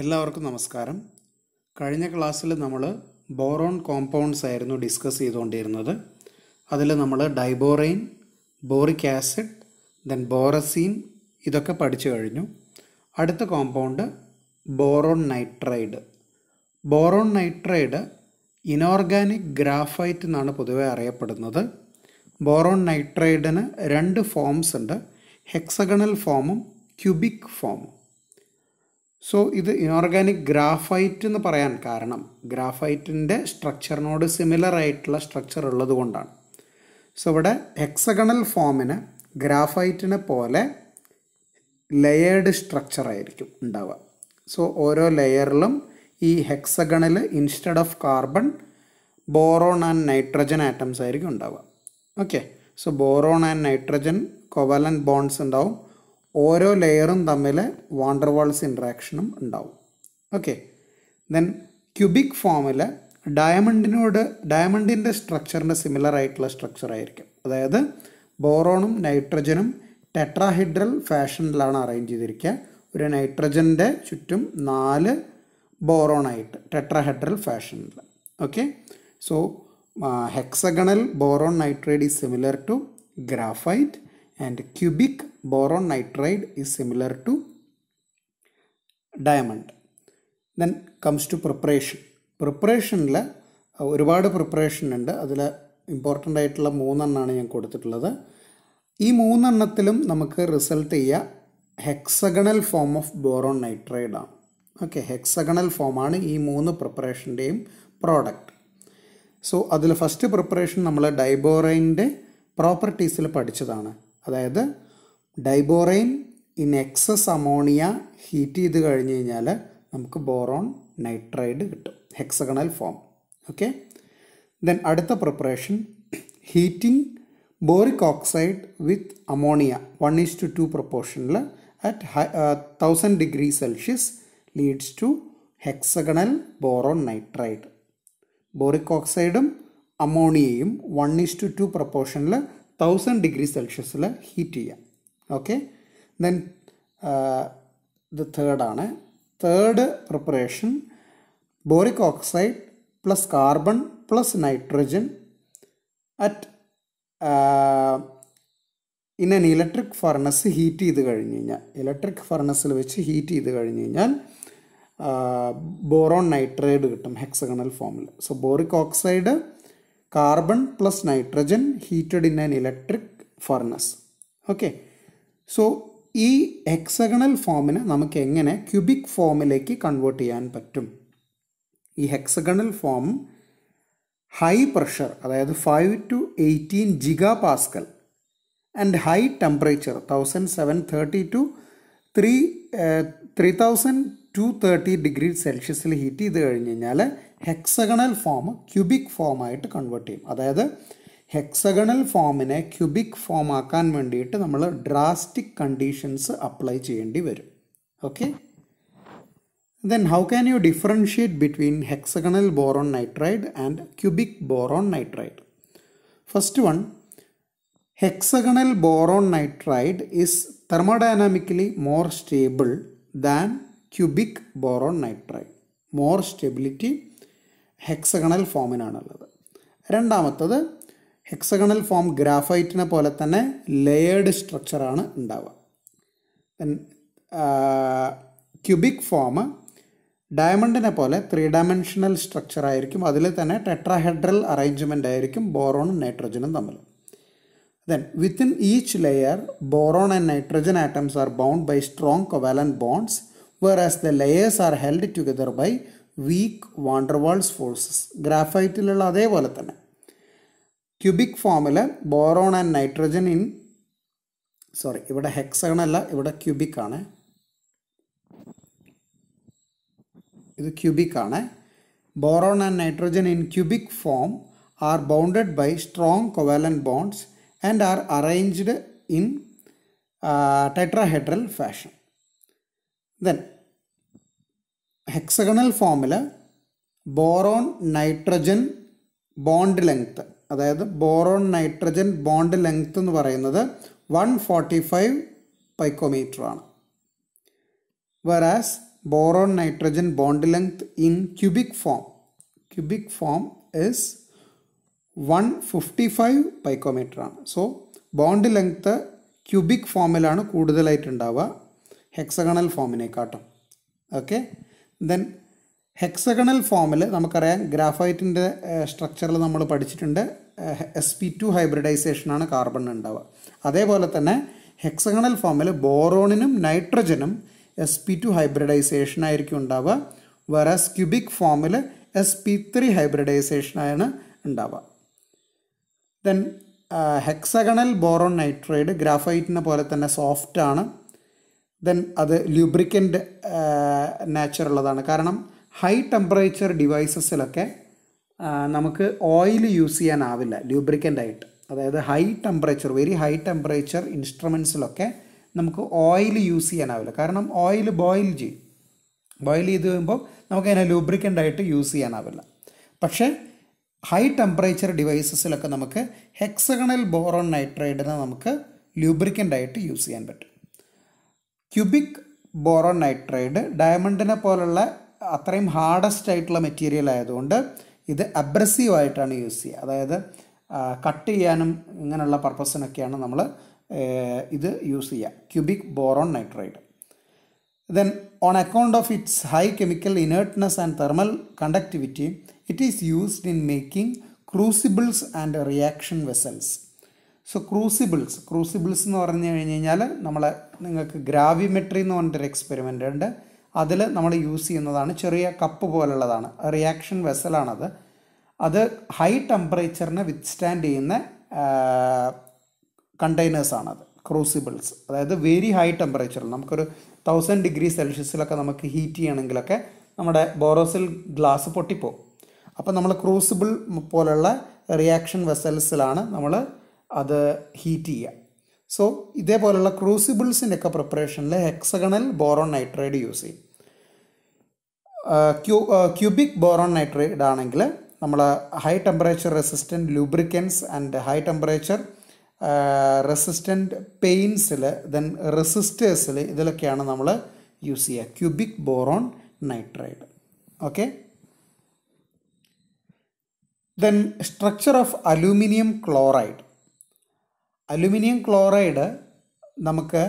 എല്ലാവർക്കും നമസ്കാരം കഴിഞ്ഞ ക്ലാസ്സിൽ നമ്മൾ ബോറോൺ കോമ്പൗണ്ട്സ് ആയിരുന്നു ഡിസ്കസ് ചെയ്തുകൊണ്ടിരുന്നത് അതിൽ നമ്മൾ diborane boric acid then borazine ഇതൊക്കെ പഠിച്ചു കഴിഞ്ഞു അടുത്ത compound boron nitride boron nitride inorganic graphite എന്നാണ് പൊതുവെ അറിയപ്പെടുന്നത് ബോറോൺ നൈട്രൈഡിന് രണ്ട് ഫോംസ് ഉണ്ട് ഹെക്സഗണൽ ഫോമും ക്യൂബിക് ഫോമും സോ ഇത് ഇനോർഗാനിക് ഗ്രാഫൈറ്റ് എന്ന് പറയാൻ കാരണം ഗ്രാഫൈറ്റിൻ്റെ സ്ട്രക്ചറിനോട് സിമിലർ ആയിട്ടുള്ള സ്ട്രക്ചർ ഉള്ളത് കൊണ്ടാണ് സോ ഇവിടെ എക്സഗണൽ ഫോമിന് ഗ്രാഫൈറ്റിനെ പോലെ ലെയേർഡ് സ്ട്രക്ചർ ആയിരിക്കും ഉണ്ടാവുക സോ ഓരോ ലെയറിലും ഈ ഹെക്സഗണിൽ instead of carbon boron and nitrogen atoms ആയിരിക്കും ഉണ്ടാവുക okay so boron and nitrogen covalent bonds ഉണ്ടാവും ഓരോ ലെയറും തമ്മിൽ വാണ്ടർവാൾസ് ഇൻട്രാക്ഷനും ഉണ്ടാവും ഓക്കെ ദെൻ ക്യൂബിക് ഫോമിൽ ഡയമണ്ടിനോട് ഡയമണ്ടിൻ്റെ സ്ട്രക്ചറിൻ്റെ സിമിലർ ആയിട്ടുള്ള സ്ട്രക്ചർ ആയിരിക്കും അതായത് ബോറോണും നൈട്രജനും ടെട്രാഹൈഡ്രൽ ഫാഷനിലാണ് അറേഞ്ച് ചെയ്തിരിക്കുക ഒരു നൈട്രജൻ്റെ ചുറ്റും നാല് ബോറോണായിട്ട് ടെട്രാഹൈഡ്രൽ ഫാഷനിൽ okay so hexagonal boron nitride is similar to graphite and cubic boron nitride is similar to diamond. Then comes to preparation. പ്രിപ്പറേഷനിൽ ഒരുപാട് പ്രിപ്പറേഷൻ ഉണ്ട് അതിൽ ഇമ്പോർട്ടൻ്റ് ആയിട്ടുള്ള മൂന്നെണ്ണമാണ് ഞാൻ കൊടുത്തിട്ടുള്ളത് ഈ മൂന്നെണ്ണത്തിലും നമുക്ക് റിസൾട്ട് ചെയ്യുക hexagonal form of boron nitride ആണ് ഓക്കെ ഹെക്സഗണൽ ഫോമാണ് ഈ മൂന്ന് പ്രിപ്പറേഷൻ്റെയും പ്രോഡക്റ്റ് സോ അതിൽ ഫസ്റ്റ് പ്രിപ്പറേഷൻ നമ്മൾ ഡൈബോറൈൻ്റെ പ്രോപ്പർട്ടീസിൽ പഠിച്ചതാണ് അതായത് diborane in excess ammonia heat ചെയ്ത് കഴിഞ്ഞ് കഴിഞ്ഞാൽ നമുക്ക് ബോറോൺ നൈട്രൈഡ് കിട്ടും ഹെക്സഗണൽ ഫോം ഓക്കെ ദെൻ അടുത്ത preparation heating boric oxide with ammonia one is to two പ്രൊപ്പോർഷനിൽ at thousand degree Celsius leads to hexagonal boron nitride boric ഓക്സൈഡും അമോണിയയും one is to two പ്രൊപ്പോർഷനിൽ thousand degree സെൽഷ്യസിൽ heat ചെയ്യാം okay then ഇത് തേർഡാണ് third preparation boric oxide plus carbon plus nitrogen at in an electric furnace heat ചെയ്ത് കഴിഞ്ഞ് കഴിഞ്ഞാൽ electric ഫർണസിൽ വെച്ച് ഹീറ്റ് ചെയ്ത് കഴിഞ്ഞ് കഴിഞ്ഞാൽ ബോറോൺ നൈട്രൈഡ് കിട്ടും ഹെക്സഗണൽ ഫോമിൽ so boric oxide carbon plus nitrogen heated in an electric furnace okay so ഈ ഹെക്സഗണൽ ഫോമിനെ നമുക്ക് എങ്ങനെ ക്യൂബിക് ഫോമിലേക്ക് കൺവേർട്ട് ചെയ്യാൻ പറ്റും ഈ ഹെക്സഗണൽ ഫോം ഹൈ പ്രഷർ അതായത് five to eighteen giga pascal and high temperature thousand seven thirty to three three thousand two thirty degree സെൽഷ്യസിൽ ഹീറ്റ് ചെയ്ത് കഴിഞ്ഞ് കഴിഞ്ഞാൽ ഹെക്സഗണൽ ഫോം ക്യൂബിക് ഫോമായിട്ട് കൺവേർട്ട് ചെയ്യും അതായത് ഹെക്സഗണൽ ഫോമിനെ ക്യൂബിക് ഫോം ആക്കാൻ വേണ്ടിയിട്ട് നമ്മൾ ഡ്രാസ്റ്റിക് കണ്ടീഷൻസ് അപ്ലൈ ചെയ്യേണ്ടി വരും okay then how can you differentiate between hexagonal boron nitride and cubic boron nitride first one hexagonal boron nitride is thermodynamically more stable than cubic boron nitride. More stability hexagonal ഫോമിനാണുള്ളത് രണ്ടാമത്തത് hexagonal form ഗ്രാഫൈറ്റിനെ പോലെ തന്നെ layered സ്ട്രക്ചറാണ് ഉണ്ടാവുക cubic form ഡയമണ്ടിനെ പോലെ three dimensional structure ആയിരിക്കും അതിൽ തന്നെ tetrahedral arrangement ആയിരിക്കും ബോറോണും നൈട്രജനും തമ്മിൽ then within each layer boron and nitrogen atoms are bound by strong covalent bonds whereas the layers are held together by weak van der Waals forces ഗ്രാഫൈറ്റിലുള്ള അതേപോലെ തന്നെ ക്യൂബിക് ഫോമില് boron and nitrogen in sorry ഇവിടെ ഹെക്സൺ ഇവിടെ cubic ആണ് ഇത് cubic ആണ് boron and nitrogen in cubic form are bounded by strong covalent bonds and are arranged in tetrahedral fashion then hexagonal ഫോമിൽ ബോറോൺ നൈട്രജൻ ബോണ്ട് ലെങ്ത്ത് അതായത് boron nitrogen bond length എന്ന് പറയുന്നത് വൺ ഫോർട്ടി ഫൈവ് പൈക്കോമീറ്ററാണ് whereas boron nitrogen bond length in cubic form cubic form is one fifty five പൈക്കോമീറ്ററാണ് so bond length cubic ഫോമിലാണ് കൂടുതലായിട്ടുണ്ടാവുക hexagonal ഫോമിനെക്കാട്ടും okay then hexagonal ഫോമിൽ നമുക്കറിയാം ഗ്രാഫൈറ്റിൻ്റെ സ്ട്രക്ചറിൽ നമ്മൾ പഠിച്ചിട്ടുണ്ട് എസ് പി ടു ഹൈബ്രിഡൈസേഷനാണ് കാർബൺ ഉണ്ടാവുക അതേപോലെ തന്നെ ഹെക്സഗണൽ ഫോമിൽ ബോറോണിനും നൈട്രജനും എസ് പി ടു ഹൈബ്രിഡൈസേഷനായിരിക്കും ഉണ്ടാവുക വേറെ ക്യൂബിക് ഫോമിൽ എസ് പി ത്രീ ഹൈബ്രിഡൈസേഷനാണ് ഉണ്ടാവുക ദെൻ ഹെക്സഗണൽ ബോറോൺ നൈട്രൈഡ് ഗ്രാഫൈറ്റിനെ പോലെ തന്നെ സോഫ്റ്റാണ് ദെൻ അത് ലുബ്രിക്കൻ്റ് നാച്ചർ ഉള്ളതാണ് കാരണം ഹൈ ടെമ്പറേച്ചർ ഡിവൈസസിലൊക്കെ നമുക്ക് ഓയിൽ യൂസ് ചെയ്യാനാവില്ല ലൂബ്രിക്കൻ്റ് ആയിട്ട് അതായത് high temperature very high temperature ഇൻസ്ട്രുമെൻസിലൊക്കെ നമുക്ക് ഓയിൽ യൂസ് ചെയ്യാനാവില്ല കാരണം ഓയിൽ ബോയിൽ ചെയ്യും ബോയിൽ ചെയ്ത് കഴിയുമ്പോൾ നമുക്കതിനെ അതിനെ ആയിട്ട് യൂസ് ചെയ്യാനാവില്ല പക്ഷേ ഹൈ ടെമ്പറേച്ചർ ഡിവൈസസിലൊക്കെ നമുക്ക് ഹെക്സഗണൽ ബോറോൺ നൈട്രൈഡിനെ നമുക്ക് ലൂബ്രിക്കൻ്റ് ആയിട്ട് യൂസ് ചെയ്യാൻ പറ്റും ക്യൂബിക് ബോറോൺ നൈട്രൈഡ് ഡയമണ്ടിനെ പോലുള്ള അത്രയും ഹാർഡസ്റ്റ് ആയിട്ടുള്ള മെറ്റീരിയൽ ആയതുകൊണ്ട് ഇത് അബ്രസീവ് ആയിട്ടാണ് യൂസ് ചെയ്യുക അതായത് കട്ട് ചെയ്യാനും ഇങ്ങനെയുള്ള പർപ്പസിനൊക്കെയാണ് നമ്മൾ ഇത് യൂസ് ചെയ്യുക cubic boron nitride then on account of its high chemical inertness and thermal conductivity it is used in making crucibles and reaction vessels so crucibles crucibles എന്ന് പറഞ്ഞു കഴിഞ്ഞ് കഴിഞ്ഞാൽ നമ്മൾ നിങ്ങൾക്ക് ഗ്രാവിമെട്രി എന്ന് പറഞ്ഞിട്ടൊരു എക്സ്പെരിമെൻ്റ് ഉണ്ട് അതിൽ നമ്മൾ യൂസ് ചെയ്യുന്നതാണ് ചെറിയ കപ്പ് പോലുള്ളതാണ് റിയാക്ഷൻ വെസലാണത് അത് ഹൈ ടെമ്പറേച്ചറിനെ വിത്ത്സ്റ്റാൻഡ് ചെയ്യുന്ന കണ്ടെയ്നേഴ്സാണത് ക്രൂസിബിൾസ് അതായത് വെരി ഹൈ ടെമ്പറേച്ചറിൽ നമുക്കൊരു തൗസൻഡ് ഡിഗ്രി സെൽഷ്യസിലൊക്കെ നമുക്ക് ഹീറ്റ് ചെയ്യണമെങ്കിലൊക്കെ നമ്മുടെ ബോറോസിൽ ഗ്ലാസ് പൊട്ടിപ്പോകും അപ്പോൾ നമ്മൾ ക്രൂസിബിൾ പോലുള്ള റിയാക്ഷൻ വെസൽസിലാണ് നമ്മൾ അത് ഹീറ്റ് ചെയ്യുക സോ ഇതേപോലുള്ള ക്രൂസിബിൾസിൻ്റെ ഒക്കെ പ്രിപ്പറേഷനിൽ ഹെക്സഗണൽ ബോറോൺ നൈട്രൈഡ് യൂസ് ചെയ്യും ക്യൂ ക്യൂബിക് ബോറോൺ നൈട്രൈഡ് ആണെങ്കിൽ നമ്മൾ high temperature resistant lubricants and high temperature resistant പെയിൻസിൽ ദെൻ റെസിസ്റ്റേഴ്സിൽ ഇതിലൊക്കെയാണ് നമ്മൾ യൂസ് ചെയ്യുക cubic boron nitride okay then structure of aluminium chloride aluminium chloride നമുക്ക്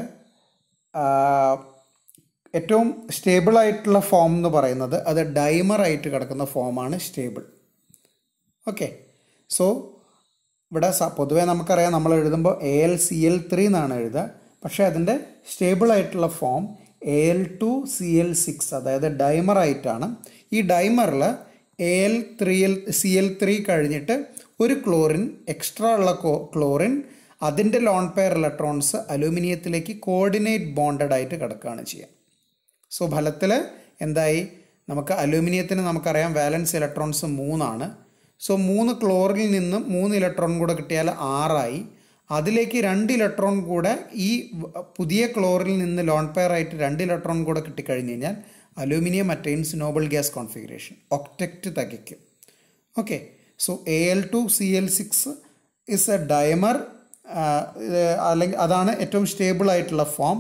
ഏറ്റവും സ്റ്റേബിളായിട്ടുള്ള ഫോം എന്ന് പറയുന്നത് അത് ഡൈമറായിട്ട് കിടക്കുന്ന ഫോമാണ് സ്റ്റേബിൾ ഓക്കെ സോ ഇവിടെ പൊതുവേ നമുക്കറിയാം നമ്മൾ എഴുതുമ്പോൾ A L C L three എന്നാണ് എഴുതുക പക്ഷേ അതിൻ്റെ സ്റ്റേബിളായിട്ടുള്ള form A L two C L six അതായത് ഡൈമറായിട്ടാണ് ഈ ഡൈമറിൽ A L three L C L three കഴിഞ്ഞിട്ട് ഒരു ക്ലോറിൻ എക്സ്ട്രാ ഉള്ള ക്ലോറിൻ അതിൻ്റെ ലോൺ പെയർ ഇലക്ട്രോൺസ് അലൂമിനിയത്തിലേക്ക് കോർഡിനേറ്റ് ബോണ്ടഡ് ആയിട്ട് കിടക്കുകയാണ് ചെയ്യുക സോ ഫലത്തിൽ എന്തായി നമുക്ക് അലൂമിനിയത്തിന് നമുക്കറിയാം വാലൻസ് ഇലക്ട്രോൺസ് മൂന്നാണ് സോ മൂന്ന് ക്ലോറിൽ നിന്ന് മൂന്ന് ഇലക്ട്രോൺ കൂടെ കിട്ടിയാൽ ആറായി അതിലേക്ക് രണ്ട് ഇലക്ട്രോൺ കൂടെ ഈ പുതിയ ക്ലോറിൽ നിന്ന് ലോൺ പെയർ ആയിട്ട് രണ്ട് ഇലക്ട്രോൺ കൂടെ കിട്ടിക്കഴിഞ്ഞ് കഴിഞ്ഞാൽ aluminium attains noble gas configuration octet തകയ്ക്കും okay so A L two C L six is a dimer അല്ലെങ്കിൽ അതാണ് ഏറ്റവും സ്റ്റേബിൾ ആയിട്ടുള്ള form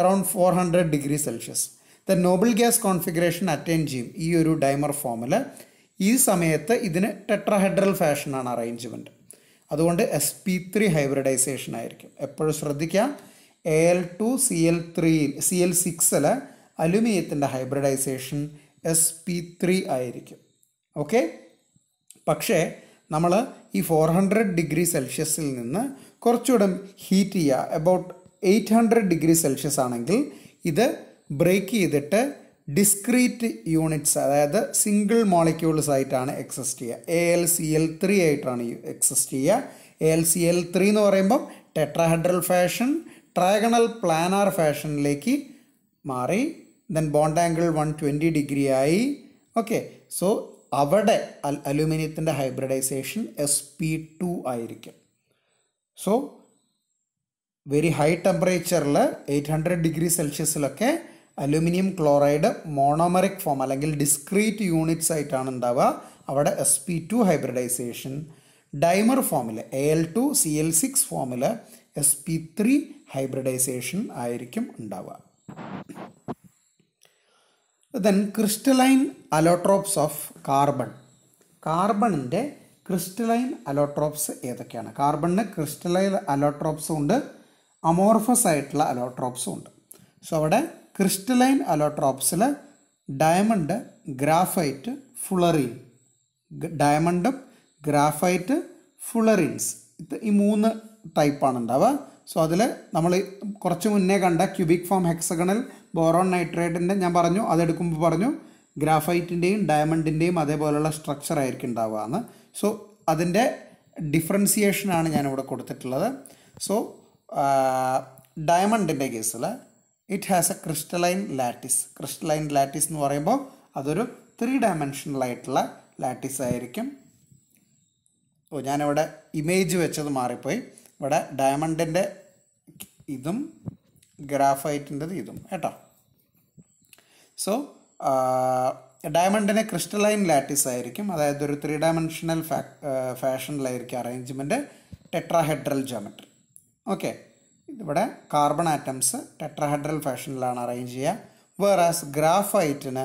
around four hundred degree Celsius the noble gas configuration attain ചെയ്യും ഈ ഒരു ഡൈമർ ഫോമിൽ ഈ സമയത്ത് ഇതിന് ടെട്രഹെഡ്രൽ ഫാഷനാണ് അറേഞ്ച്മെൻറ്റ് അതുകൊണ്ട് എസ് പി ത്രീ ഹൈബ്രിഡൈസേഷൻ ആയിരിക്കും എപ്പോഴും ശ്രദ്ധിക്കാം A L two C L three C L സിക്സിൽ അലുമിനിയത്തിൻ്റെ ഹൈബ്രിഡൈസേഷൻ എസ് പി ത്രീ ആയിരിക്കും ഓക്കെ പക്ഷേ നമ്മൾ ഈ ഫോർ ഹൺഡ്രഡ് ഡിഗ്രി സെൽഷ്യസിൽ നിന്ന് കുറച്ചുകൂടെ ഹീറ്റ് ചെയ്യുക about eight hundred degree Celsius ആണെങ്കിൽ ഇത് ബ്രേക്ക് ചെയ്തിട്ട് ഡിസ്ക്രീറ്റ് യൂണിറ്റ്സ് അതായത് സിംഗിൾ മോളിക്യൂൾസ് ആയിട്ടാണ് എക്സസ്റ്റ് ചെയ്യുക A L C L three ആയിട്ടാണ് എക്സസ്റ്റ് ചെയ്യുക A L C L three എന്ന് പറയുമ്പം ടെട്രാഹെഡ്രൽ ഫാഷൻ ട്രാഗണൽ പ്ലാനാർ ഫാഷനിലേക്ക് മാറി then bond angle one twenty degree ആയി ഓക്കെ സോ അവിടെ അൽ അലുമിനിയത്തിൻ്റെ ഹൈബ്രിഡൈസേഷൻ എസ് പി ടു ആയിരിക്കും സോ വെരി ഹൈ ടെമ്പറേച്ചറിൽ എയ്റ്റ് ഹൺഡ്രഡ് ഡിഗ്രി സെൽഷ്യസിലൊക്കെ അലുമിനിയം ക്ലോറൈഡ് മോണോമറിക് ഫോം അല്ലെങ്കിൽ ഡിസ്ക്രീറ്റ് യൂണിറ്റ്സ് ആയിട്ടാണ് ഉണ്ടാവുക അവിടെ S P two hybridization dimer ഫോമിൽ A L two C L six ഫോമിൽ എസ് പി ത്രീ ഹൈബ്രിഡൈസേഷൻ ആയിരിക്കും ഉണ്ടാവുക then crystalline allotropes of carbon കാർബണിൻ്റെ ക്രിസ്റ്റലൈൻ അലോട്രോപ്സ് ഏതൊക്കെയാണ് കാർബണിന് ക്രിസ്റ്റലൈൻ അലോട്രോപ്സും ഉണ്ട് അമോർഫസ് ആയിട്ടുള്ള അലോട്രോപ്സും ഉണ്ട് സോ അവിടെ ക്രിസ്റ്റലൈൻ അലോട്രോപ്സിൽ ഡയമണ്ട് ഗ്രാഫൈറ്റ് ഫുളറിൻ ഡയമണ്ടും ഗ്രാഫൈറ്റ് ഫുളറിൻസ് ഇത് ഈ മൂന്ന് ടൈപ്പാണ് ഉണ്ടാവുക സോ അതിൽ നമ്മൾ കുറച്ച് മുന്നേ കണ്ട ക്യൂബിക് ഫോം ഹെക്സഗണൽ ബോറോൺ നൈട്രേറ്റിൻ്റെ ഞാൻ പറഞ്ഞു അതെടുക്കുമ്പോൾ പറഞ്ഞു ഗ്രാഫൈറ്റിൻ്റെയും ഡയമണ്ടിൻ്റെയും അതേപോലെയുള്ള സ്ട്രക്ചർ ആയിരിക്കും എന്ന് സോ അതിൻ്റെ ഡിഫറൻസിയേഷനാണ് ഞാനിവിടെ കൊടുത്തിട്ടുള്ളത് സോ ഡയമണ്ടിൻ്റെ കേസിൽ it has a crystalline lattice crystalline lattice എന്ന് പറയുമ്പോൾ അതൊരു ത്രീ ഡയമെൻഷനലായിട്ടുള്ള ലാറ്റിസ് ആയിരിക്കും ഓ ഞാനിവിടെ ഇമേജ് വെച്ചത് മാറിപ്പോയി ഇവിടെ ഡയമണ്ടിൻ്റെ ഇതും ഗ്രാഫൈറ്റിൻ്റെത് ഇതും കേട്ടോ സോ ഡയമണ്ടിന് ക്രിസ്റ്റലൈൻ ലാറ്റിസ് ആയിരിക്കും അതായത് ഒരു ത്രീ ഡയമെൻഷണൽ ഫാ ഫാഷനിലായിരിക്കും അറേഞ്ച്മെൻറ്റ് ടെട്രാഹെഡ്രൽ ജോമെട്രി ഓക്കെ ഇവിടെ കാർബൺ ആറ്റംസ് ടെട്രാഹെഡ്രൽ ഫാഷനിലാണ് അറേഞ്ച് ചെയ്യുക വേറാസ് ഗ്രാഫൈറ്റിന്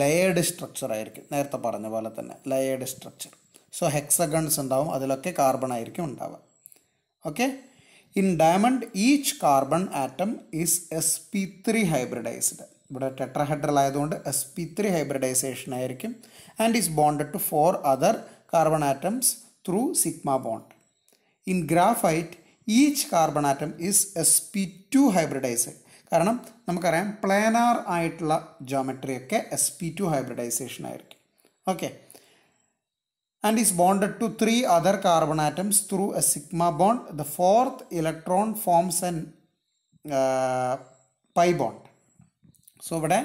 ലെയേഡ് സ്ട്രക്ചർ ആയിരിക്കും നേരത്തെ പറഞ്ഞ പോലെ തന്നെ ലെയേഡ് സ്ട്രക്ചർ സോ ഹെക്സഗൺസ് ഉണ്ടാവും അതിലൊക്കെ കാർബൺ ആയിരിക്കും ഉണ്ടാവുക okay in diamond each carbon atom is S P three hybridized ഇവിടെ ടെട്രഹെഡ്രൽ ആയതുകൊണ്ട് എസ് പി ത്രീ ഹൈബ്രിഡൈസേഷൻ ആയിരിക്കും and is bonded to four other carbon atoms through sigma bond in graphite each carbon atom is S P two hybridize കാരണം നമുക്കറിയാം planar ആയിട്ടുള്ള ഒക്കെ S P two hybridization ആയിരിക്കും okay and is bonded to three other carbon atoms through a sigma bond the fourth electron forms an pi bond so ഇവിടെ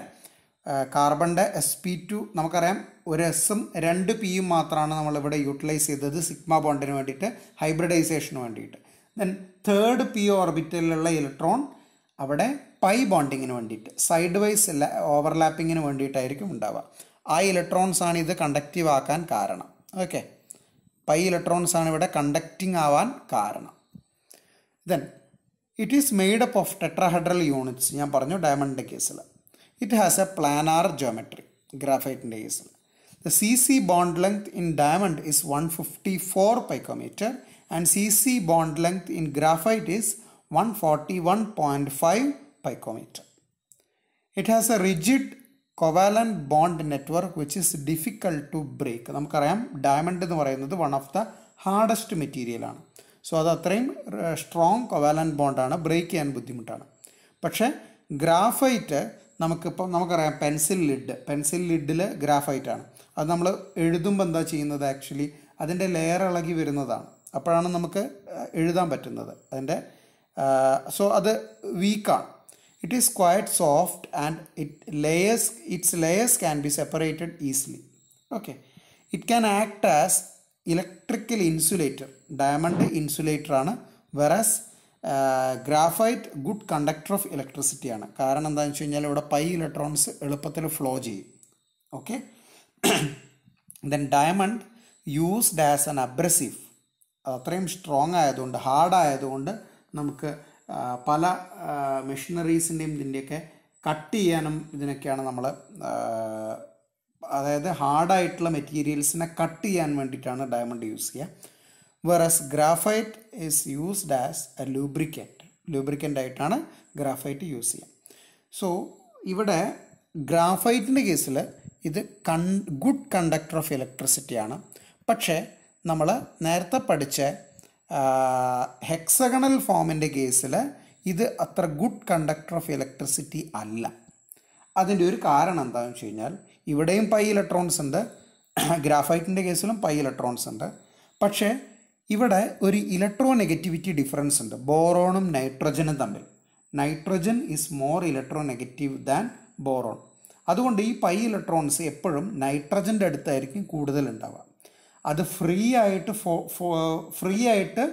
കാർബണിൻ്റെ S P to നമുക്കറിയാം ഒരു എസ്സും രണ്ട് പിയും മാത്രമാണ് നമ്മളിവിടെ യൂട്ടിലൈസ് ചെയ്തത് സിഗ്മ ബോണ്ടിന് വേണ്ടിയിട്ട് ഹൈബ്രിഡൈസേഷന് വേണ്ടിയിട്ട് ദെൻ തേർഡ് പി ഓർബിറ്റലിലുള്ള ഇലക്ട്രോൺ അവിടെ പൈ ബോണ്ടിങ്ങിന് വേണ്ടിയിട്ട് സൈഡ് വൈസ് ഓവർലാപ്പിങ്ങിന് വേണ്ടിയിട്ടായിരിക്കും ഉണ്ടാവുക ആ ഇലക്ട്രോൺസ് ആണ് ഇത് കണ്ടക്റ്റീവ് ആക്കാൻ കാരണം ഓക്കെ പൈ ഇലക്ട്രോൺസ് ആണ് ഇവിടെ കണ്ടക്റ്റിംഗ് ആവാൻ കാരണം then it is made up of tetrahedral units ഞാൻ പറഞ്ഞു ഡയമണ്ടിൻ്റെ കേസിൽ It has a planar geometry, graphite in the ASL. The CC bond length in diamond is 154 picometer and CC bond length in graphite is 141.5 picometer. It has a rigid covalent bond network which is difficult to break നമുക്കറിയാം diamond എന്ന് പറയുന്നത് one of the hardest മെറ്റീരിയലാണ് so അത് അത്രയും strong കൊവാലൻറ്റ് ബോണ്ടാണ് break ചെയ്യാൻ ബുദ്ധിമുട്ടാണ് പക്ഷേ graphite നമുക്കിപ്പം നമുക്കറിയാം പെൻസിൽ ലിഡ് പെൻസിൽ ലിഡിൽ ഗ്രാഫൈറ്റാണ് അത് നമ്മൾ എഴുതുമ്പോൾ എന്താ ചെയ്യുന്നത് ആക്ച്വലി അതിൻ്റെ ലെയർ ഇളകി വരുന്നതാണ് അപ്പോഴാണ് നമുക്ക് എഴുതാൻ പറ്റുന്നത് അതിൻ്റെ സോ അത് വീക്കാണ് it is quite soft and it layers its layers can be separated easily okay it can act as electrical insulator diamond ഇൻസുലേറ്ററാണ് whereas graphite good conductor of ഇലക്ട്രിസിറ്റിയാണ് കാരണം എന്താണെന്ന് വെച്ച് കഴിഞ്ഞാൽ ഇവിടെ പൈ ഇലക്ട്രോൺസ് എളുപ്പത്തിൽ ഫ്ലോ ചെയ്യും okay then diamond used as an abrasive അത്രയും സ്ട്രോങ് ആയതുകൊണ്ട് ഹാർഡ് ആയതുകൊണ്ട് നമുക്ക് പല മെഷീനറീസിൻ്റെയും ഇതിൻ്റെയൊക്കെ കട്ട് ചെയ്യാനും ഇതിനൊക്കെയാണ് നമ്മൾ അതായത് ഹാർഡായിട്ടുള്ള മെറ്റീരിയൽസിനെ കട്ട് ചെയ്യാൻ വേണ്ടിയിട്ടാണ് ഡയമണ്ട് യൂസ് ചെയ്യുക whereas graphite is used as a lubricant lubricant ആയിട്ടാണ് ഗ്രാഫൈറ്റ് യൂസ് ചെയ്യുക സോ ഇവിടെ ഗ്രാഫൈറ്റിൻ്റെ കേസിൽ ഇത് കൺ ഗുഡ് കണ്ടക്ടർ ഓഫ് ഇലക്ട്രിസിറ്റിയാണ് പക്ഷേ നമ്മൾ നേരത്തെ പഠിച്ച ഹെക്സഗണൽ ഫോമിൻ്റെ കേസിൽ ഇത് അത്ര ഗുഡ് കണ്ടക്ടർ ഓഫ് ഇലക്ട്രിസിറ്റി അല്ല അതിൻ്റെ ഒരു കാരണം എന്താണെന്ന് വെച്ച് കഴിഞ്ഞാൽ ഇവിടെയും പൈ ഇലക്ട്രോൺസ് ഉണ്ട് ഗ്രാഫൈറ്റിൻ്റെ കേസിലും പൈ ഇലക്ട്രോൺസ് ഉണ്ട് പക്ഷേ ഇവിടെ ഒരു ഇലക്ട്രോ നെഗറ്റിവിറ്റി ഡിഫറൻസ് ഉണ്ട് ബോറോണും നൈട്രജനും തമ്മിൽ nitrogen is more electronegative than boron അതുകൊണ്ട് ഈ പൈ ഇലക്ട്രോൺസ് എപ്പോഴും നൈട്രജൻ്റെ അടുത്തായിരിക്കും കൂടുതൽ ഉണ്ടാവുക അത് ഫ്രീ ആയിട്ട് ഫ്രീ ആയിട്ട്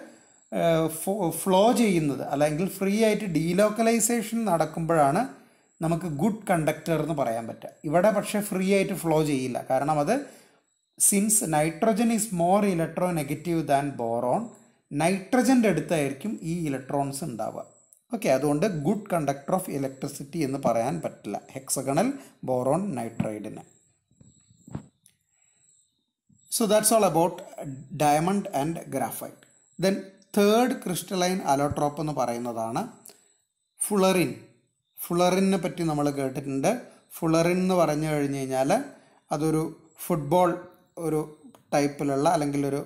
ഫ്ലോ ചെയ്യുന്നത് അല്ലെങ്കിൽ ഫ്രീ ആയിട്ട് ഡീലോക്കലൈസേഷൻ നടക്കുമ്പോഴാണ് നമുക്ക് ഗുഡ് കണ്ടക്ടർ എന്ന് പറയാൻ പറ്റുക ഇവിടെ പക്ഷേ ഫ്രീ ആയിട്ട് ഫ്ലോ ചെയ്യില്ല കാരണം അത് since nitrogen is more electronegative than boron നൈട്രജൻ്റെ അടുത്തായിരിക്കും ഈ ഇലക്ട്രോൺസ് ഉണ്ടാവുക ഓക്കെ അതുകൊണ്ട് ഗുഡ് കണ്ടക്ടർ ഓഫ് ഇലക്ട്രിസിറ്റി എന്ന് പറയാൻ പറ്റില്ല ഹെക്സഗണൽ ബോറോൺ നൈട്രൈഡിന് so that's all about diamond and graphite then third crystalline allotrope എന്ന് പറയുന്നതാണ് ഫുളറിൻ ഫുളറിനെ പറ്റി നമ്മൾ കേട്ടിട്ടുണ്ട് ഫുളറിൻ എന്ന് പറഞ്ഞു കഴിഞ്ഞു കഴിഞ്ഞാൽ അതൊരു ഫുട്ബോൾ ഒരു ടൈപ്പിലുള്ള അല്ലെങ്കിൽ ഒരു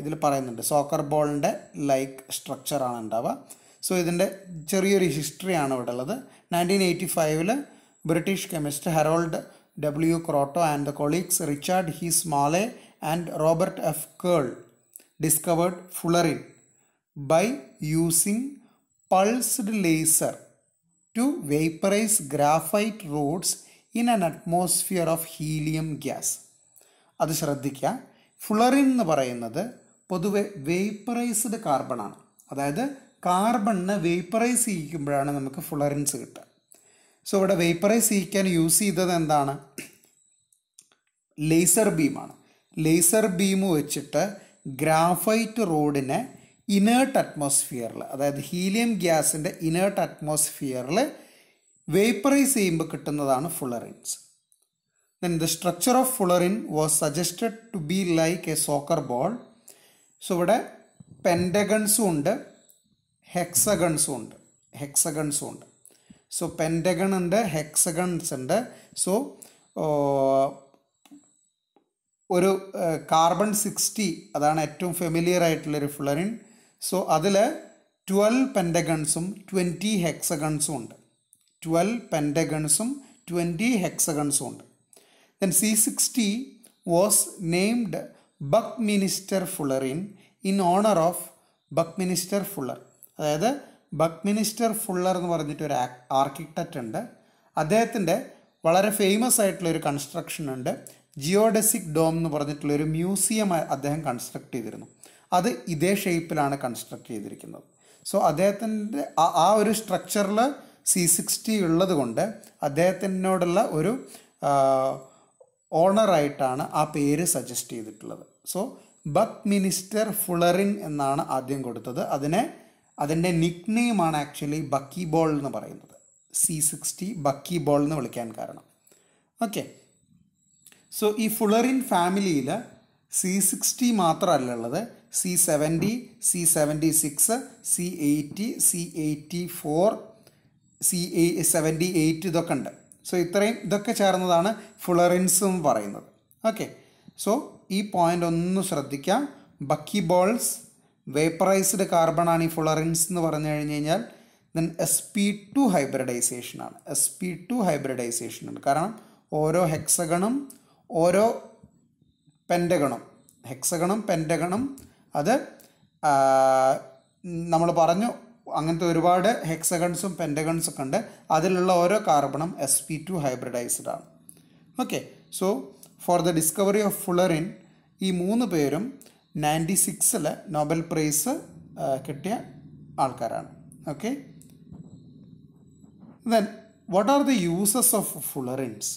ഇതിൽ പറയുന്നുണ്ട് സോക്കർ ബോളിൻ്റെ ലൈക്ക് സ്ട്രക്ചറാണ് ഉണ്ടാവുക സോ ഇതിൻ്റെ ചെറിയൊരു ഹിസ്റ്ററിയാണ് ഇവിടെ ഉള്ളത് നയൻറ്റീൻ എയ്റ്റി ഫൈവിൽ British chemist Harold W Kroto and the colleagues Richard he Smalley and Robert F Curl discovered fullerene by using pulsed laser to vaporise graphite rods in an atmosphere of helium gas അത് ശ്രദ്ധിക്കുക ഫ്ലറിൻ എന്ന് പറയുന്നത് പൊതുവെ vaporised കാർബണാണ് അതായത് കാർബണിന് vaporise ചെയ്യിക്കുമ്പോഴാണ് നമുക്ക് ഫ്ലറിൻസ് കിട്ടുക so ഇവിടെ vaporise ചെയ്യിക്കാൻ യൂസ് ചെയ്തത് എന്താണ് ലേസർ ബീമാണ് ലേസർ ബീം വെച്ചിട്ട് ഗ്രാഫൈറ്റ് റോഡിനെ ഇനേർട്ട് അറ്റ്മോസ്ഫിയറിൽ അതായത് ഹീലിയം ഗ്യാസിൻ്റെ ഇനേർട്ട് അറ്റ്മോസ്ഫിയറിൽ വേപ്പറൈസ് ചെയ്യുമ്പോൾ കിട്ടുന്നതാണ് fullerenes Then the structure of fullerene was suggested to be like a soccer ball so ഇവിടെ പെൻഡഗൺസും ഉണ്ട് ഹെക്സഗൺസും ഉണ്ട് ഹെക്സഗൺസും ഉണ്ട് സോ പെൻഡഗൺ ഉണ്ട് ഹെക്സഗൺസ് ഉണ്ട് സോ ഒരു കാർബൺ സിക്സ്റ്റി അതാണ് ഏറ്റവും ഫെമിലിയർ ആയിട്ടുള്ള ഒരു ഫുളറിൻ സോ അതിൽ ട്വൽവ് പെൻഡഗൺസും ട്വൻറ്റി ഹെക്സഗൺസും ഉണ്ട് ട്വൽവ് പെൻഡഗൺസും ട്വൻറ്റി ഹെക്സഗൺസും ഉണ്ട് then C sixty was C60 was minister fullerene in honour of of minister fuller അതായത് മിനിസ്റ്റർ ഫുള്ളർ എന്ന് പറഞ്ഞിട്ടൊരു ആർക്കിടെക്റ്റ് ഉണ്ട് അദ്ദേഹത്തിൻ്റെ വളരെ ഫേമസ് ആയിട്ടുള്ളൊരു കൺസ്ട്രക്ഷൻ ഉണ്ട് ജിയോഡെസിക് ഡോം എന്ന് പറഞ്ഞിട്ടുള്ള ഒരു മ്യൂസിയം അദ്ദേഹം കൺസ്ട്രക്ട് ചെയ്തിരുന്നു അത് ഇതേ ഷേപ്പിലാണ് കൺസ്ട്രക്ട് ചെയ്തിരിക്കുന്നത് സോ അദ്ദേഹത്തിൻ്റെ ആ ഒരു സ്ട്രക്ചറിൽ സി സിക്സ്റ്റി ഉള്ളത് കൊണ്ട് അദ്ദേഹത്തിനോടുള്ള ഒരു ഓണറായിട്ടാണ് ആ പേര് സജസ്റ്റ് ചെയ്തിട്ടുള്ളത് സോ ബക്ക് മിനിസ്റ്റർ ഫുളറിൻ എന്നാണ് ആദ്യം കൊടുത്തത് അതിനെ അതിൻ്റെ നിക് നെയിമാണ് ആക്ച്വലി ബക്കി ബോൾ എന്ന് പറയുന്നത് സി സിക്സ്റ്റി ബക്കി ബോൾ എന്ന് വിളിക്കാൻ കാരണം ഓക്കെ സോ ഈ ഫുളറിൻ ഫാമിലിയിൽ സി സിക്സ്റ്റി മാത്രമല്ല ഉള്ളത് C seventy C seventy six C eighty C eighty four C a seventy eight ഇതൊക്കെ ഉണ്ട് സോ ഇത്രയും ഇതൊക്കെ ചേർന്നതാണ് ഫുളറിൻസ് എന്ന് പറയുന്നത് ഓക്കെ സോ ഈ പോയിൻ്റ് ഒന്ന് ശ്രദ്ധിക്കാം ബക്കി ബോൾസ് വേപ്പറൈസ്ഡ് കാർബൺ ആണ് ഈ ഫ്ലറിൻസ് എന്ന് പറഞ്ഞു കഴിഞ്ഞ് കഴിഞ്ഞാൽ ദെൻ എസ് പി ടു ഹൈബ്രിഡൈസേഷനാണ് എസ് പി ടു ഹൈബ്രിഡൈസേഷനാണ് കാരണം ഓരോ ഹെക്സഗണും ഓരോ പെൻറ്റഗണും ഹെക്സഗണും പെൻറ്റഗണും അത് നമ്മൾ പറഞ്ഞു അങ്ങനത്തെ ഒരുപാട് ഹെക്സഗൺസും പെൻറ്റഗൺസും ഒക്കെ ഉണ്ട് അതിലുള്ള ഓരോ കാർബണും എസ് പി ടു ഹൈബ്രിഡൈസ്ഡ് ആണ് okay so for the discovery of fullerene ഈ മൂന്ന് പേരും നയൻറ്റി സിക്സിൽ നോബൽ പ്രൈസ് കിട്ടിയ ആൾക്കാരാണ് okay then what are the uses of fullerenes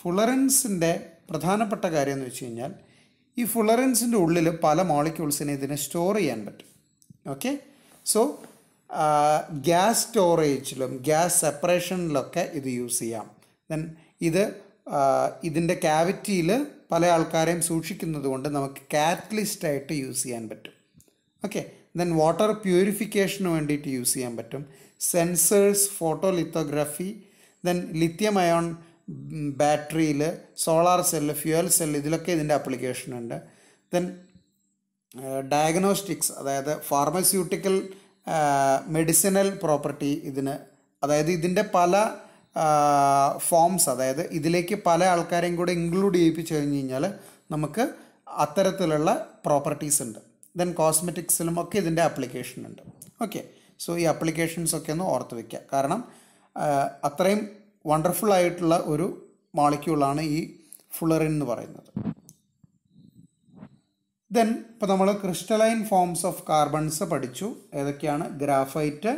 ഫുളറിൻസിൻ്റെ പ്രധാനപ്പെട്ട കാര്യം എന്ന് വെച്ച് കഴിഞ്ഞാൽ ഈ ഫുളറിൻസിൻ്റെ ഉള്ളിൽ പല മോളിക്യൂൾസിനെ ഇതിനെ സ്റ്റോർ ചെയ്യാൻ പറ്റും ഓക്കെ സോ ഗ്യാസ് സ്റ്റോറേജിലും ഗ്യാസ് സെപ്പറേഷനിലൊക്കെ ഇത് യൂസ് ചെയ്യാം ദെൻ ഇത് ഇതിൻ്റെ ക്യാവിറ്റിയിൽ പല ആൾക്കാരെയും സൂക്ഷിക്കുന്നത് കൊണ്ട് നമുക്ക് കാറ്റലിസ്റ്റ് ആയിട്ട് യൂസ് ചെയ്യാൻ പറ്റും ഓക്കെ ദെൻ വാട്ടർ പ്യൂരിഫിക്കേഷന് വേണ്ടിയിട്ട് യൂസ് ചെയ്യാൻ പറ്റും sensors photolithography then lithium ion ബാറ്ററിയിൽ സോളാർ സെല്ല് ഫ്യുവൽ സെല്ല് ഇതിലൊക്കെ ഇതിൻ്റെ ആപ്ലിക്കേഷൻ ഉണ്ട് ദെൻ ഡയഗ്നോസ്റ്റിക്സ് അതായത് ഫാർമസ്യൂട്ടിക്കൽ മെഡിസിനൽ പ്രോപ്പർട്ടി ഇതിന് അതായത് ഇതിൻ്റെ പല ഫോംസ് അതായത് ഇതിലേക്ക് പല ആൾക്കാരെയും കൂടെ ഇൻക്ലൂഡ് ചെയ്യിപ്പിച്ച് കഴിഞ്ഞ് കഴിഞ്ഞാൽ നമുക്ക് അത്തരത്തിലുള്ള പ്രോപ്പർട്ടീസ് ഉണ്ട് ദെൻ കോസ്മെറ്റിക്സിലും ഒക്കെ ഇതിൻ്റെ ആപ്ലിക്കേഷൻ ഉണ്ട് ഓക്കെ സോ ഈ ആപ്ലിക്കേഷൻസ് ഒക്കെ ഒന്ന് ഓർത്ത് വയ്ക്കുക കാരണം അത്രയും വണ്ടർഫുൾ ആയിട്ടുള്ള ഒരു മോളിക്യൂളാണ് ഈ ഫുള്ളറിൻ എന്ന് പറയുന്നത് ദെൻ ഇപ്പോൾ നമ്മൾ ക്രിസ്റ്റലൈൻ ഫോംസ് ഓഫ് കാർബൺസ് പഠിച്ചു ഏതൊക്കെയാണ് graphite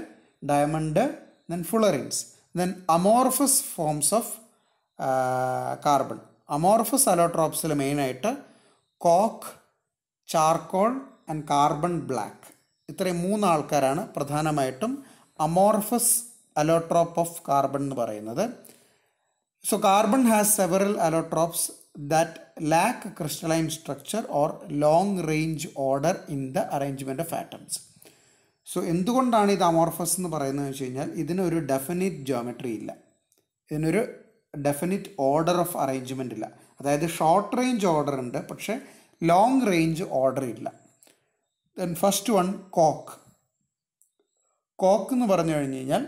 diamond then fullerenes then amorphous forms of carbon amorphous അലോട്രോപ്സിൽ മെയിനായിട്ട് coke charcoal and carbon black ഇത്രയും മൂന്ന് ആൾക്കാരാണ് പ്രധാനമായിട്ടും അമോർഫസ് അലോട്രോപ്പ് ഓഫ് കാർബൺ എന്ന് പറയുന്നത് so carbon has several allotropes that lack crystalline structure or long range order in the arrangement of atoms so എന്തുകൊണ്ടാണ് ഇത് അമോർഫസ് എന്ന് പറയുന്നത് വെച്ച് കഴിഞ്ഞാൽ ഇതിനൊരു ഡെഫിനിറ്റ് ജോമെട്രി ഇല്ല ഇതിനൊരു ഡെഫിനിറ്റ് ഓർഡർ ഓഫ് അറേഞ്ച്മെൻ്റ് ഇല്ല അതായത് ഷോർട്ട് റേഞ്ച് ഓർഡർ ഉണ്ട് പക്ഷേ ലോങ് റേഞ്ച് ഓർഡർ ഇല്ല then first one coke coke എന്ന് പറഞ്ഞു കഴിഞ്ഞ് കഴിഞ്ഞാൽ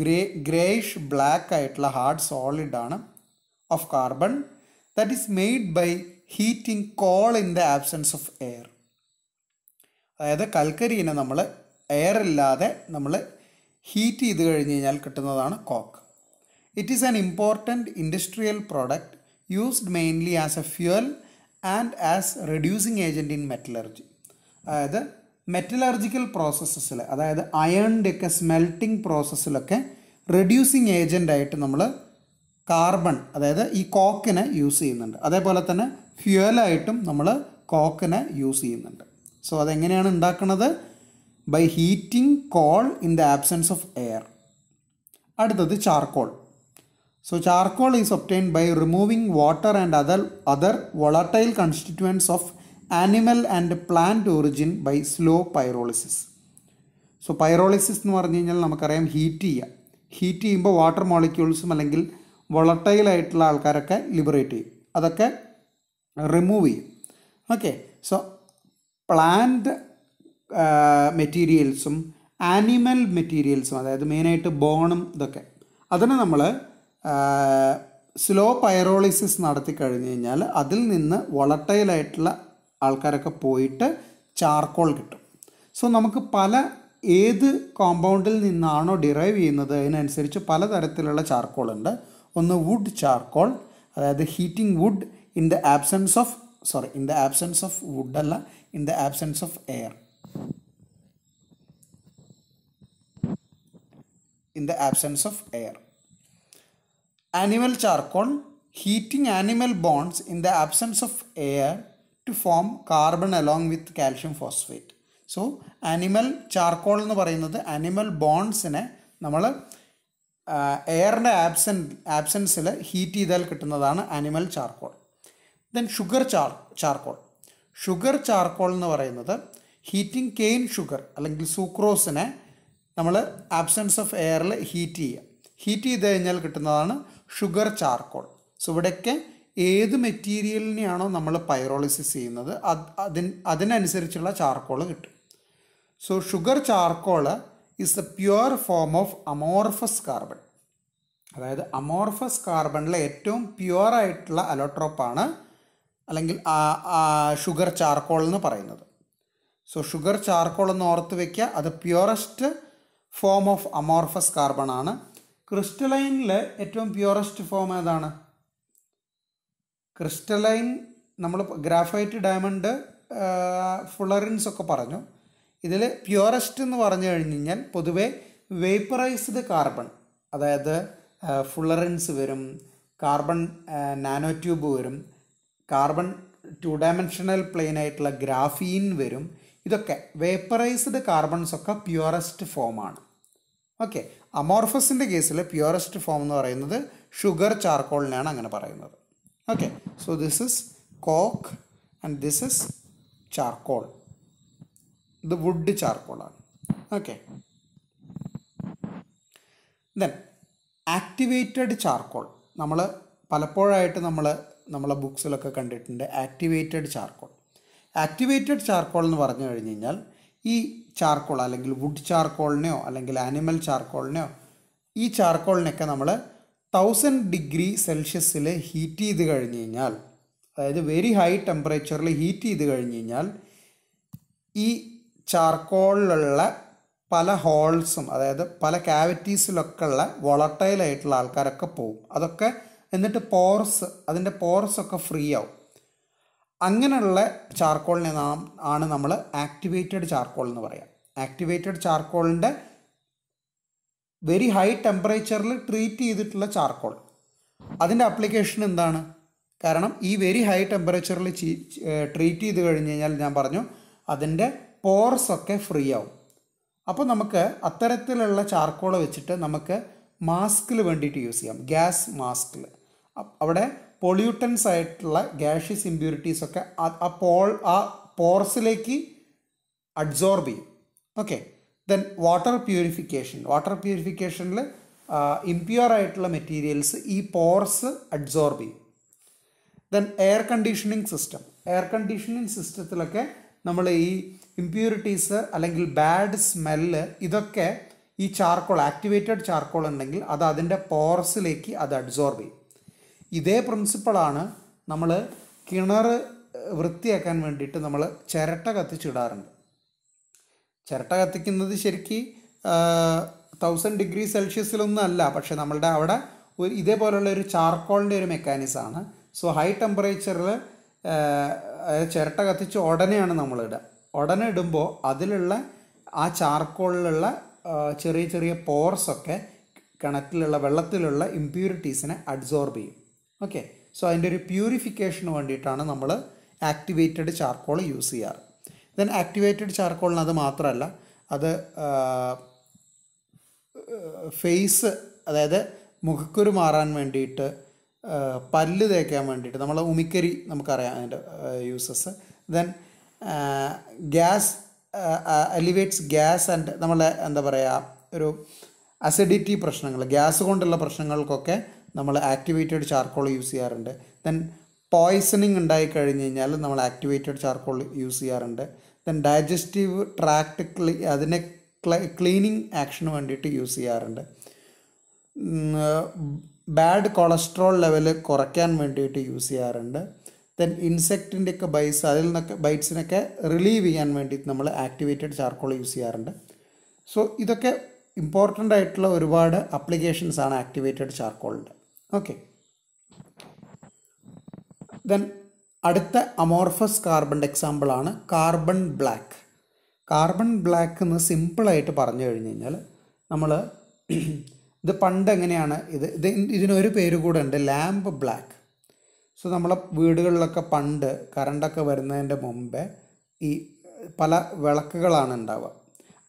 ഗ്രേ ഗ്രേയിഷ് ബ്ലാക്ക് ആയിട്ടുള്ള ഹാർഡ് സോളിഡാണ് of carbon that is made by heating coal in the absence of air അതായത് കൽക്കരിനെ നമ്മൾ എയർ ഇല്ലാതെ നമ്മൾ ഹീറ്റ് ചെയ്ത് കഴിഞ്ഞ് കഴിഞ്ഞാൽ കിട്ടുന്നതാണ് coke it is an important industrial product used mainly as a fuel and as reducing agent in metallurgy അതായത് മെറ്റലർജിക്കൽ പ്രോസസ്സസിൽ അതായത് അയണിൻ്റെയൊക്കെ സ്മെൽട്ടിങ് പ്രോസസ്സിലൊക്കെ റെഡ്യൂസിങ് ഏജൻ്റായിട്ട് നമ്മൾ കാർബൺ അതായത് ഈ കോക്കിനെ യൂസ് ചെയ്യുന്നുണ്ട് അതേപോലെ തന്നെ ഫ്യുവലായിട്ടും നമ്മൾ കോക്കിനെ യൂസ് ചെയ്യുന്നുണ്ട് സോ അതെങ്ങനെയാണ് ഉണ്ടാക്കുന്നത് by heating coal in the absence of air അടുത്തത് charcoal so charcoal is obtained by removing water and other other volatile constituents of animal and plant origin by slow pyrolysis so pyrolysis എന്ന് പറഞ്ഞു കഴിഞ്ഞാൽ നമുക്കറിയാം heat ചെയ്യുക heat ചെയ്യുമ്പോൾ water മോളിക്യൂൾസും അല്ലെങ്കിൽ വളട്ടയിലായിട്ടുള്ള ആൾക്കാരൊക്കെ liberate ചെയ്യും അതൊക്കെ റിമൂവ് ചെയ്യും ഓക്കെ സോ പ്ലാന്റ് മെറ്റീരിയൽസും ആനിമൽ മെറ്റീരിയൽസും അതായത് മെയിനായിട്ട് ബോണും ഇതൊക്കെ അതിനെ നമ്മൾ സ്ലോ പൈറോളിസിസ് നടത്തി കഴിഞ്ഞ് കഴിഞ്ഞാൽ അതിൽ നിന്ന് വളട്ടയിലായിട്ടുള്ള ആൾക്കാരൊക്കെ പോയിട്ട് ചാർക്കോൾ കിട്ടും സോ നമുക്ക് പല ഏത് കോമ്പൗണ്ടിൽ നിന്നാണോ ഡിറൈവ് ചെയ്യുന്നത് അതിനനുസരിച്ച് പലതരത്തിലുള്ള ചാർക്കോൾ ഉണ്ട് ഒന്ന് വുഡ് ചാർക്കോൾ അതായത് heating wood in the absence of sorry in the absence of wood അല്ല in the absence of air in the absence of air animal charcoal heating animal bones in the absence of air to form carbon along with calcium phosphate so animal charcoal എന്ന് പറയുന്നത് animal ബോൺസിനെ നമ്മൾ എയറിൻ്റെ absence ആബ്സെൻസിൽ heat ചെയ്താൽ കിട്ടുന്നതാണ് animal charcoal then sugar char charcoal sugar charcoal എന്ന് പറയുന്നത് heating cane sugar അല്ലെങ്കിൽ സൂക്രോസിനെ നമ്മൾ ആബ്സെൻസ് ഓഫ് എയറിൽ ഹീറ്റ് ചെയ്യുക ഹീറ്റ് ചെയ്ത് കഴിഞ്ഞാൽ കിട്ടുന്നതാണ് ഷുഗർ ചാർക്കോൾ സോ ഇവിടെയൊക്കെ ഏത് മെറ്റീരിയലിനെയാണോ നമ്മൾ പൈറോളിസിസ് ചെയ്യുന്നത് അതിന് അതിനനുസരിച്ചുള്ള ചാർക്കോൾ കിട്ടും so sugar charcoal is a pure form of amorphous carbon അതായത് അമോർഫസ് കാർബണിലെ ഏറ്റവും പ്യുവർ ആയിട്ടുള്ള അലോട്രോപ്പാണ് അല്ലെങ്കിൽ ഷുഗർ ചാർക്കോൾ എന്ന് പറയുന്നത് സോ ഷുഗർ ചാർക്കോൾ എന്ന് ഓർത്ത് വയ്ക്കുക അത് purest form of amorphous carbon ആണ് ക്രിസ്റ്റലൈനിൽ ഏറ്റവും പ്യുവറസ്റ്റ് ഫോം ഏതാണ് ക്രിസ്റ്റലൈൻ നമ്മൾ ഗ്രാഫൈറ്റ് ഡയമണ്ട് ഫുളറിൻസ് ഒക്കെ പറഞ്ഞു ഇതിൽ പ്യുവറസ്റ്റ് എന്ന് പറഞ്ഞു കഴിഞ്ഞു കഴിഞ്ഞാൽ പൊതുവേ വേപ്പറൈസ്ഡ് കാർബൺ അതായത് ഫുള്ളറൻസ് വരും കാർബൺ നാനോ ട്യൂബ് വരും കാർബൺ ടു ഡയമെൻഷണൽ പ്ലെയിൻ ആയിട്ടുള്ള ഗ്രാഫീൻ വരും ഇതൊക്കെ വേപ്പറൈസ്ഡ് കാർബൺസ് ഒക്കെ പ്യുവറസ്റ്റ് ഫോമാണ് ഓക്കെ അമോർഫസിൻ്റെ കേസിൽ പ്യുവറസ്റ്റ് ഫോം എന്ന് പറയുന്നത് ഷുഗർ ചാർക്കോളിനെയാണ് അങ്ങനെ പറയുന്നത് okay so this is coke and this is charcoal ഇത് വുഡ് ചാർക്കോളാണ് ഓക്കെ ദെൻ ആക്ടിവേറ്റഡ് ചാർക്കോൾ നമ്മൾ പലപ്പോഴായിട്ട് നമ്മൾ നമ്മളെ ബുക്സിലൊക്കെ കണ്ടിട്ടുണ്ട് ആക്ടിവേറ്റഡ് ചാർക്കോൾ ആക്ടിവേറ്റഡ് ചാർക്കോൾ എന്ന് പറഞ്ഞു കഴിഞ്ഞ് കഴിഞ്ഞാൽ ഈ ചാർക്കോൾ അല്ലെങ്കിൽ വുഡ് ചാർക്കോളിനെയോ അല്ലെങ്കിൽ ആനിമൽ ചാർക്കോളിനെയോ ഈ ചാർക്കോളിനൊക്കെ നമ്മൾ തൗസൻഡ് ഡിഗ്രി സെൽഷ്യസിൽ ഹീറ്റ് ചെയ്ത് കഴിഞ്ഞ് കഴിഞ്ഞാൽ അതായത് വെരി ഹൈ ടെമ്പറേച്ചറിൽ ഹീറ്റ് ചെയ്ത് കഴിഞ്ഞ് കഴിഞ്ഞാൽ ഈ ചാർക്കോളിലുള്ള പല ഹോൾസും അതായത് പല ക്യാവിറ്റീസിലൊക്കെ ഉള്ള വളട്ടൈലായിട്ടുള്ള ആൾക്കാരൊക്കെ പോവും അതൊക്കെ എന്നിട്ട് പോർസ് അതിൻ്റെ പോർസൊക്കെ ഫ്രീ ആവും അങ്ങനെയുള്ള ചാർക്കോളിനെ നാം ആണ് നമ്മൾ ആക്ടിവേറ്റഡ് ചാർക്കോൾ എന്ന് പറയാം ആക്ടിവേറ്റഡ് ചാർക്കോളിൻ്റെ വെരി ഹൈ ടെമ്പറേച്ചറിൽ ട്രീറ്റ് ചെയ്തിട്ടുള്ള ചാർക്കോൾ അതിൻ്റെ അപ്ലിക്കേഷൻ എന്താണ് കാരണം ഈ വെരി ഹൈ ടെമ്പറേച്ചറിൽ ട്രീറ്റ് ചെയ്ത് കഴിഞ്ഞ് കഴിഞ്ഞാൽ ഞാൻ പറഞ്ഞു അതിൻ്റെ പോർസ് ഒക്കെ ഫ്രീ ആവും അപ്പോൾ നമുക്ക് അത്തരത്തിലുള്ള ചാർക്കോൾ വെച്ചിട്ട് നമുക്ക് മാസ്കിൽ വേണ്ടിയിട്ട് യൂസ് ചെയ്യാം ഗ്യാസ് മാസ്കിൽ അവിടെ പൊള്യൂട്ടൻസ് ആയിട്ടുള്ള ഗ്യാഷ്യസ് ഇമ്പ്യൂരിറ്റീസൊക്കെ ആ പോൾ ആ പോർസിലേക്ക് അബ്സോർബ് ചെയ്യും okay then water purification water പ്യൂരിഫിക്കേഷനിൽ ഇംപ്യൂർ ആയിട്ടുള്ള മെറ്റീരിയൽസ് ഈ പോർസ് അബ്സോർബ് ചെയ്യും then air conditioning system air conditioning സിസ്റ്റത്തിലൊക്കെ നമ്മൾ ഈ ഇമ്പ്യൂരിറ്റീസ് അല്ലെങ്കിൽ ബാഡ് സ്മെല്ല് ഇതൊക്കെ ഈ ചാർക്കോൾ ആക്ടിവേറ്റഡ് ചാർക്കോൾ ഉണ്ടെങ്കിൽ അത് അതിൻ്റെ പോറസിലേക്ക് അത് അബ്സോർബ് ചെയ്യും ഇതേ പ്രിൻസിപ്പളാണ് നമ്മൾ കിണർ വൃത്തിയാക്കാൻ വേണ്ടിയിട്ട് നമ്മൾ ചിരട്ട കത്തിച്ചിടാറുണ്ട് ചിരട്ട കത്തിക്കുന്നത് ശരിക്ക് തൗസൻഡ് ഡിഗ്രി സെൽഷ്യസിലൊന്നും അല്ല പക്ഷേ നമ്മളുടെ അവിടെ ഒരു ഇതേപോലുള്ള ഒരു ചാർക്കോളിൻ്റെ ഒരു മെക്കാനിസമാണ് സോ ഹൈ ടെമ്പറേച്ചറിൽ ചിരട്ട കത്തിച്ച് ഉടനെയാണ് നമ്മളിടുക ഉടനെ ഇടുമ്പോൾ അതിലുള്ള ആ ചാർക്കോളിലുള്ള ചെറിയ ചെറിയ പോർസൊക്കെ കിണറ്റിലുള്ള വെള്ളത്തിലുള്ള ഇമ്പ്യൂരിറ്റീസിനെ അബ്സോർബ് ചെയ്യും ഓക്കെ സോ അതിൻ്റെ ഒരു പ്യൂരിഫിക്കേഷന് വേണ്ടിയിട്ടാണ് നമ്മൾ ആക്ടിവേറ്റഡ് ചാർക്കോൾ യൂസ് ചെയ്യാറ് ദെൻ ആക്ടിവേറ്റഡ് ചാർക്കോളിന് അത് മാത്രമല്ല അത് ഫേസ് അതായത് മുഖക്കുരു മാറാൻ വേണ്ടിയിട്ട് പല്ല് തേക്കാൻ വേണ്ടിയിട്ട് നമ്മൾ ഉമിക്കരി നമുക്കറിയാം അതിൻ്റെ uses then gas alleviates gas and നമ്മളെ എന്താ പറയുക ഒരു അസിഡിറ്റി പ്രശ്നങ്ങൾ ഗ്യാസ് കൊണ്ടുള്ള പ്രശ്നങ്ങൾക്കൊക്കെ നമ്മൾ ആക്ടിവേറ്റഡ് ചാർക്കോൾ യൂസ് ചെയ്യാറുണ്ട് ദെൻ പോയ്സണിങ് ഉണ്ടായി കഴിഞ്ഞ് കഴിഞ്ഞാൽ നമ്മൾ ആക്ടിവേറ്റഡ് ചാർക്കോൾ യൂസ് ചെയ്യാറുണ്ട് ദെൻ ഡൈജസ്റ്റീവ് ട്രാക്ട് ക്ലീ അതിനെ ക്ലീനിങ് ആക്ഷന് വേണ്ടിയിട്ട് യൂസ് ചെയ്യാറുണ്ട് ബാഡ് കൊളസ്ട്രോൾ ലെവൽ കുറയ്ക്കാൻ വേണ്ടിയിട്ട് യൂസ് ചെയ്യാറുണ്ട് ദെൻ ഒക്കെ ബൈസ് അതിൽ നിന്നൊക്കെ ബൈറ്റ്സിനൊക്കെ റിലീവ് ചെയ്യാൻ വേണ്ടിയിട്ട് നമ്മൾ ആക്ടിവേറ്റഡ് ചാർക്കോൾ യൂസ് ചെയ്യാറുണ്ട് സോ ഇതൊക്കെ ഇമ്പോർട്ടൻ്റ് ആയിട്ടുള്ള ഒരുപാട് അപ്ലിക്കേഷൻസ് ആണ് ആക്ടിവേറ്റഡ് ചാർക്കോളിൻ്റെ ഓക്കെ ദെൻ അടുത്ത അമോർഫസ് കാർബണിൻ്റെ എക്സാമ്പിളാണ് കാർബൺ ബ്ലാക്ക് കാർബൺ ബ്ലാക്ക് എന്ന് സിമ്പിളായിട്ട് പറഞ്ഞു കഴിഞ്ഞ് കഴിഞ്ഞാൽ നമ്മൾ ഇത് പണ്ട് എങ്ങനെയാണ് ഇത് ഇത് ഇതിനൊരു പേര് കൂടെ ഉണ്ട് ലാമ്പ് ബ്ലാക്ക് സോ നമ്മളെ വീടുകളിലൊക്കെ പണ്ട് കറണ്ടൊക്കെ വരുന്നതിൻ്റെ മുമ്പേ ഈ പല വിളക്കുകളാണ് ഉണ്ടാവുക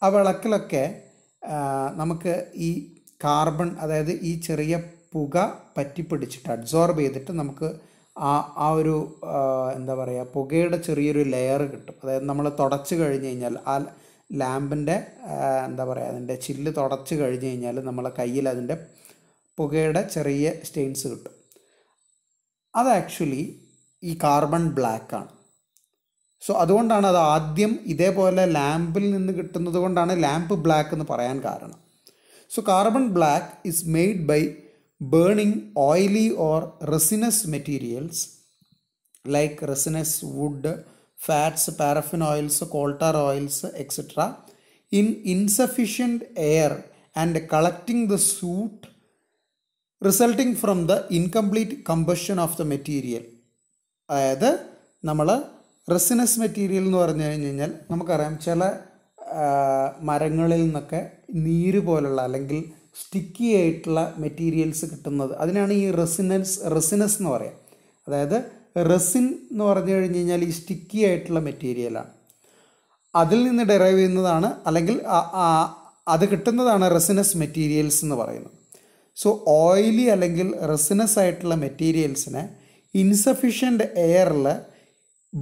ആ വിളക്കിലൊക്കെ നമുക്ക് ഈ കാർബൺ അതായത് ഈ ചെറിയ പുക പറ്റിപ്പിടിച്ചിട്ട് അബ്സോർബ് ചെയ്തിട്ട് നമുക്ക് ആ ആ ഒരു എന്താ പറയുക പുകയുടെ ചെറിയൊരു ലെയർ കിട്ടും അതായത് നമ്മൾ തുടച്ച് കഴിഞ്ഞ് കഴിഞ്ഞാൽ ആ ലാമ്പിൻ്റെ എന്താ പറയുക അതിൻ്റെ ചില്ല് തുടച്ച് കഴിഞ്ഞ് കഴിഞ്ഞാൽ നമ്മളെ കയ്യിൽ അതിൻ്റെ പുകയുടെ ചെറിയ സ്റ്റെയിൻസ് കിട്ടും അത് ആക്ച്വലി ഈ കാർബൺ ബ്ലാക്ക് ആണ് സോ അതുകൊണ്ടാണ് അത് ആദ്യം ഇതേപോലെ ലാമ്പിൽ നിന്ന് കിട്ടുന്നത് കൊണ്ടാണ് ലാമ്പ് ബ്ലാക്ക് എന്ന് പറയാൻ കാരണം so carbon black is made by burning oily or resinous materials like resinous wood fats paraffin oils coal tar oils etcetera in insufficient air and collecting the soot resulting from the incomplete combustion of the material അതായത് നമ്മൾ resinous material എന്ന് പറഞ്ഞു കഴിഞ്ഞ് കഴിഞ്ഞാൽ നമുക്കറിയാം ചില മരങ്ങളിൽ നിന്നൊക്കെ നീര് പോലുള്ള അല്ലെങ്കിൽ സ്റ്റിക്കി ആയിട്ടുള്ള മെറ്റീരിയൽസ് കിട്ടുന്നത് അതിനാണ് ഈ റെസിനൻസ് റെസിനസ് എന്ന് പറയാം അതായത് റെസിൻ എന്ന് പറഞ്ഞു കഴിഞ്ഞ് കഴിഞ്ഞാൽ ഈ സ്റ്റിക്കി ആയിട്ടുള്ള മെറ്റീരിയലാണ് അതിൽ നിന്ന് ഡെറൈവ് ചെയ്യുന്നതാണ് അല്ലെങ്കിൽ അത് കിട്ടുന്നതാണ് റെസിനസ് മെറ്റീരിയൽസ് എന്ന് പറയുന്നത് സോ ഓയിലി അല്ലെങ്കിൽ റെസിനസ് ആയിട്ടുള്ള മെറ്റീരിയൽസിനെ ഇൻസഫിഷ്യൻ്റ് എയറിൽ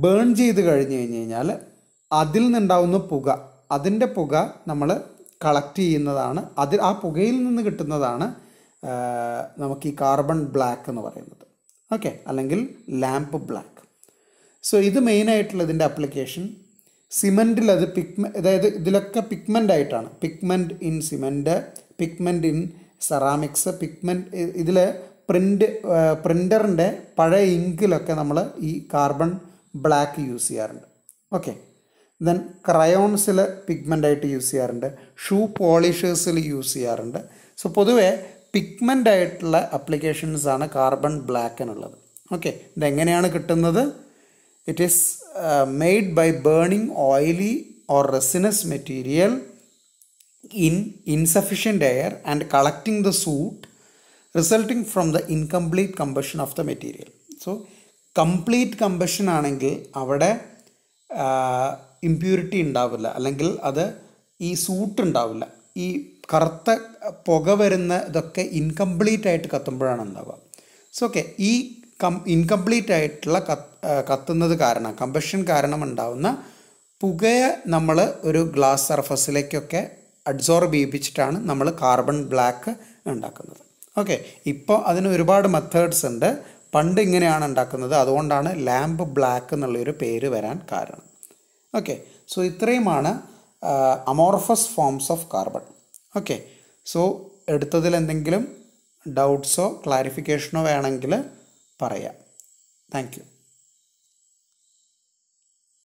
ബേൺ ചെയ്ത് കഴിഞ്ഞ് കഴിഞ്ഞ് കഴിഞ്ഞാൽ അതിൽ നിന്നുണ്ടാവുന്ന പുക അതിൻ്റെ പുക നമ്മൾ കളക്ട് ചെയ്യുന്നതാണ് അതിൽ ആ പുകയിൽ നിന്ന് കിട്ടുന്നതാണ് നമുക്ക് ഈ കാർബൺ ബ്ലാക്ക് എന്ന് പറയുന്നത് ഓക്കെ അല്ലെങ്കിൽ ലാമ്പ് ബ്ലാക്ക് സോ ഇത് മെയിനായിട്ടുള്ള ഇതിൻ്റെ അപ്ലിക്കേഷൻ സിമെൻറ്റിൽ അത് പിഗ്മെ അതായത് ഇതിലൊക്കെ പിഗ്മെൻ്റ് ആയിട്ടാണ് pigment in cement pigment in ceramics pigment ഇതിൽ പ്രിൻ്റ് പ്രിൻ്ററിൻ്റെ പഴയ ഇങ്കിലൊക്കെ നമ്മൾ ഈ കാർബൺ ബ്ലാക്ക് യൂസ് ചെയ്യാറുണ്ട് ഓക്കെ ദെൻ ക്രയോൺസിൽ പിഗ്മെൻ്റായിട്ട് യൂസ് ചെയ്യാറുണ്ട് ഷൂ പോളിഷേഴ്സിൽ യൂസ് ചെയ്യാറുണ്ട് സോ പൊതുവേ പിഗ്മെൻ്റ് ആയിട്ടുള്ള അപ്ലിക്കേഷൻസാണ് കാർബൺ ബ്ലാക്കിനുള്ളത് ഓക്കെ ഇതെങ്ങനെയാണ് കിട്ടുന്നത് it is made by burning oily or resinous material in insufficient air and collecting the soot resulting from the incomplete combustion of the material so complete combustion ആണെങ്കിൽ അവിടെ impurity ഉണ്ടാവില്ല അല്ലെങ്കിൽ അത് ഈ സൂട്ട് ഉണ്ടാവില്ല ഈ കറുത്ത പുക വരുന്ന ഇതൊക്കെ ഇൻകംപ്ലീറ്റ് ആയിട്ട് കത്തുമ്പോഴാണ് ഉണ്ടാവുക സോ ഓക്കെ ഈ കം ഇൻകംപ്ലീറ്റ് ആയിട്ടുള്ള കത്തുന്നത് കാരണം കമ്പഷൻ കാരണം ഉണ്ടാവുന്ന പുകയെ നമ്മൾ ഒരു ഗ്ലാസ് സർഫസിലേക്കൊക്കെ അഡ്സോർബ് ചെയ്യിപ്പിച്ചിട്ടാണ് നമ്മൾ കാർബൺ ബ്ലാക്ക് ഉണ്ടാക്കുന്നത് ഓക്കെ ഇപ്പോൾ അതിന് ഒരുപാട് മെത്തേഡ്സ് ഉണ്ട് പണ്ട് ഇങ്ങനെയാണ് ഉണ്ടാക്കുന്നത് അതുകൊണ്ടാണ് ലാമ്പ് ബ്ലാക്ക് എന്നുള്ളൊരു പേര് വരാൻ കാരണം ഓക്കെ സോ ഇത്രയുമാണ് amorphous forms of carbon okay so എടുത്തതിൽ എന്തെങ്കിലും ഡൗട്ട്സോ ക്ലാരിഫിക്കേഷനോ വേണമെങ്കിൽ പറയാം താങ്ക്